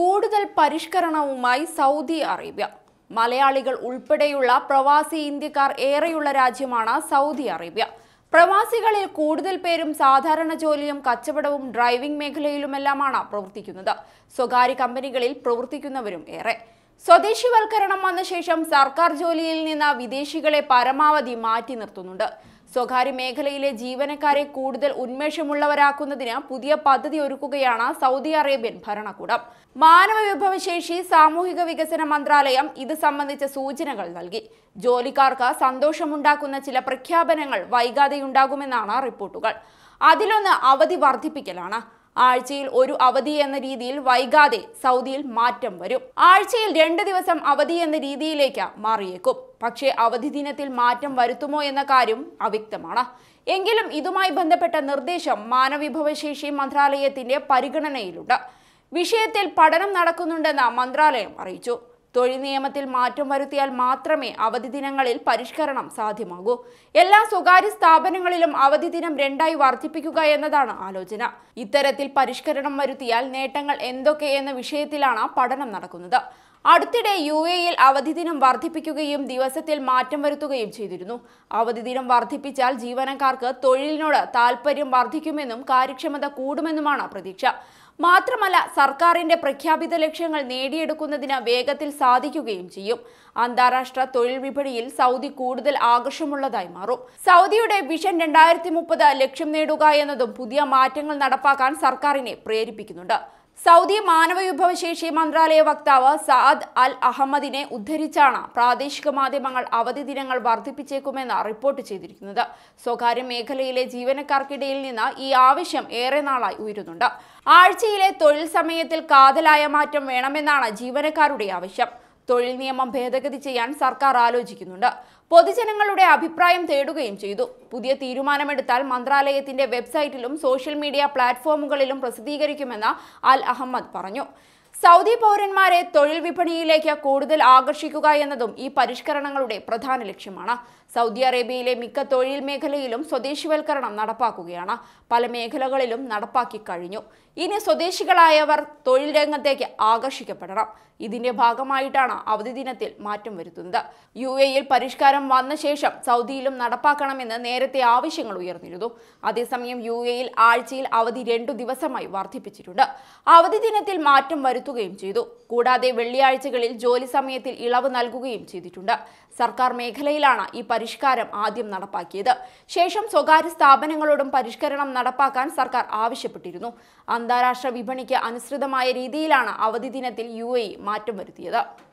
കൂടുതൽ പരിഷ്കരണവുമായി Saudi Arabia മലയാളികൾ ഉൾപ്പെടെയുള്ള പ്രവാസി ഇന്ത്യക്കാർ ഏറെയുള്ള രാജ്യമാണ് സൗദി അറേബ്യ പ്രവാസികളിൽ കൂടുതൽ പേരും സാധാരണ ജോലിയും കച്ചവടവും ഡ്രൈവിംഗ് മേഖലയിലുമെല്ലാമാണ് പ്രവർത്തിക്കുന്നത് സ്വകാര്യ കമ്പനികളിൽ പ്രവർത്തിക്കുന്നവരും ഏറെ സ്വദേശിവൽക്കരണം വന്ന ശേഷം സർക്കാർ ജോലിയിൽ നിന്ന് വിദേശികളെ പരമാവധി മാറ്റി നിർത്തുന്നുണ്ട് സ്വകാര്യ മേഖലയിലെ ജീവനക്കാരെ കൂടുതൽ ഉന്മേഷമുള്ളവരാക്കുന്നതിന് പുതിയ പദ്ധതി ഒരുക്കുകയാണ് സൗദി അറേബ്യൻ ഭരണകൂടം മാനവ വിഭവശേഷി സാമൂഹിക വികസന മന്ത്രാലയം ഇത് സംബന്ധിച്ച സൂചനകൾ നൽകി ജോലിക്കാർക്ക് സന്തോഷമുണ്ടാക്കുന്ന ചില പ്രഖ്യാപനങ്ങൾ വൈകാതെയുണ്ടാകുമെന്നാണ് റിപ്പോർട്ടുകൾ അതിലൊന്ന് അവധി വർദ്ധിപ്പിക്കലാണ് ആഴ്ചയിൽ ഒരു അവധി എന്ന രീതിയിൽ വൈകാതെ സൗദിയിൽ മാറ്റം വരും ആഴ്ചയിൽ രണ്ട് ദിവസം അവധി എന്ന രീതിയിലേക്ക് മാറിയേക്കും പക്ഷേ അവധി ദിനത്തിൽ മാറ്റം വരുത്തുമോ എന്ന കാര്യം അവ്യക്തമാണ് എങ്കിലും ഇതുമായി ബന്ധപ്പെട്ട നിർദ്ദേശം മാനവവിഭവശേഷി മന്ത്രാലയത്തിന്റെ പരിഗണനയിലുണ്ട് വിഷയത്തിൽ പഠനം നടക്കുന്നുണ്ടെന്ന് മന്ത്രാലയം അറിയിച്ചു തൊഴിൽ നിയമത്തിൽ മാറ്റം വരുത്തിയാൽ മാത്രമേ അവധി ദിനങ്ങളിൽ പരിഷ്കരണം സാധ്യമാകൂ എല്ലാ സ്വകാര്യ സ്ഥാപനങ്ങളിലും അവധി ദിനം രണ്ടായി വർദ്ധിപ്പിക്കുക എന്നതാണ് ആലോചന ഇത്തരത്തിൽ പരിഷ്കരണം വരുത്തിയാൽ നേട്ടങ്ങൾ എന്തൊക്കെ എന്ന വിഷയത്തിലാണ് പഠനം നടക്കുന്നത് അടുത്തിടെ യു എയിൽ അവധി ദിനം വർദ്ധിപ്പിക്കുകയും ദിവസത്തിൽ മാറ്റം വരുത്തുകയും ചെയ്തിരുന്നു അവധി ദിനം വർദ്ധിപ്പിച്ചാൽ ജീവനക്കാർക്ക് തൊഴിലിനോട് താൽപ്പര്യം വർദ്ധിക്കുമെന്നും കാര്യക്ഷമത കൂടുമെന്നുമാണ് പ്രതീക്ഷ മാത്രമല്ല സർക്കാരിന്റെ പ്രഖ്യാപിത ലക്ഷ്യങ്ങൾ നേടിയെടുക്കുന്നതിന് വേഗത്തിൽ സാധിക്കുകയും ചെയ്യും അന്താരാഷ്ട്ര തൊഴിൽ വിപണിയിൽ സൗദി കൂടുതൽ ആകർഷമുള്ളതായി മാറും സൗദിയുടെ വിഷൻ രണ്ടായിരത്തി മുപ്പത് ലക്ഷ്യം നേടുക എന്നതും പുതിയ മാറ്റങ്ങൾ നടപ്പാക്കാൻ സർക്കാരിനെ പ്രേരിപ്പിക്കുന്നുണ്ട് സൗദി മാനവവിഭവശേഷി മന്ത്രാലയ വക്താവ് സാദ് അൽ അഹമ്മദിനെ ഉദ്ധരിച്ചാണ് പ്രാദേശിക മാധ്യമങ്ങൾ അവധി ദിനങ്ങൾ വർദ്ധിപ്പിച്ചേക്കുമെന്ന് റിപ്പോർട്ട് ചെയ്തിരിക്കുന്നത് സ്വകാര്യ മേഖലയിലെ ജീവനക്കാർക്കിടയിൽ നിന്ന് ഈ ആവശ്യം ഏറെ നാളായി ഉയരുന്നുണ്ട് ആഴ്ചയിലെ തൊഴിൽ സമയത്തിൽ കാതലായ മാറ്റം വേണമെന്നാണ് ജീവനക്കാരുടെ ആവശ്യം തൊഴിൽ നിയമം ഭേദഗതി ചെയ്യാൻ സർക്കാർ ആലോചിക്കുന്നുണ്ട് പൊതുജനങ്ങളുടെ അഭിപ്രായം തേടുകയും ചെയ്തു പുതിയ തീരുമാനമെടുത്താൽ മന്ത്രാലയത്തിന്റെ വെബ്സൈറ്റിലും സോഷ്യൽ മീഡിയ പ്ലാറ്റ്ഫോമുകളിലും പ്രസിദ്ധീകരിക്കുമെന്ന് അൽ അഹമ്മദ് പറഞ്ഞു സൗദി പൗരന്മാരെ തൊഴിൽ വിപണിയിലേക്ക് കൂടുതൽ ആകർഷിക്കുക എന്നതും ഈ പരിഷ്കരണങ്ങളുടെ പ്രധാന ലക്ഷ്യമാണ് സൗദി അറേബ്യയിലെ മിക്ക തൊഴിൽ മേഖലയിലും സ്വദേശിവൽക്കരണം നടപ്പാക്കുകയാണ് പല മേഖലകളിലും നടപ്പാക്കി കഴിഞ്ഞു ഇനി സ്വദേശികളായവർ തൊഴിൽ രംഗത്തേക്ക് ആകർഷിക്കപ്പെടണം ഇതിന്റെ ഭാഗമായിട്ടാണ് അവധി ദിനത്തിൽ മാറ്റം വരുത്തുന്നത് യു എയിൽ പരിഷ്കാരം വന്ന ശേഷം സൗദിയിലും നടപ്പാക്കണമെന്ന് നേരത്തെ ആവശ്യങ്ങൾ ഉയർന്നിരുന്നു അതേസമയം യു എയിൽ ആഴ്ചയിൽ അവധി രണ്ടു ദിവസമായി വർദ്ധിപ്പിച്ചിട്ടുണ്ട് അവധി ദിനത്തിൽ മാറ്റം വരുന്നു വരുത്തുകയും ചെയ്തു കൂടാതെ വെള്ളിയാഴ്ചകളിൽ ജോലി സമയത്തിൽ ഇളവ് നൽകുകയും ചെയ്തിട്ടുണ്ട് സർക്കാർ മേഖലയിലാണ് ഈ പരിഷ്കാരം ആദ്യം നടപ്പാക്കിയത് ശേഷം സ്വകാര്യ സ്ഥാപനങ്ങളോടും പരിഷ്കരണം നടപ്പാക്കാൻ സർക്കാർ ആവശ്യപ്പെട്ടിരുന്നു അന്താരാഷ്ട്ര വിപണിക്ക് അനുസൃതമായ രീതിയിലാണ് അവധി ദിനത്തിൽ യു മാറ്റം വരുത്തിയത്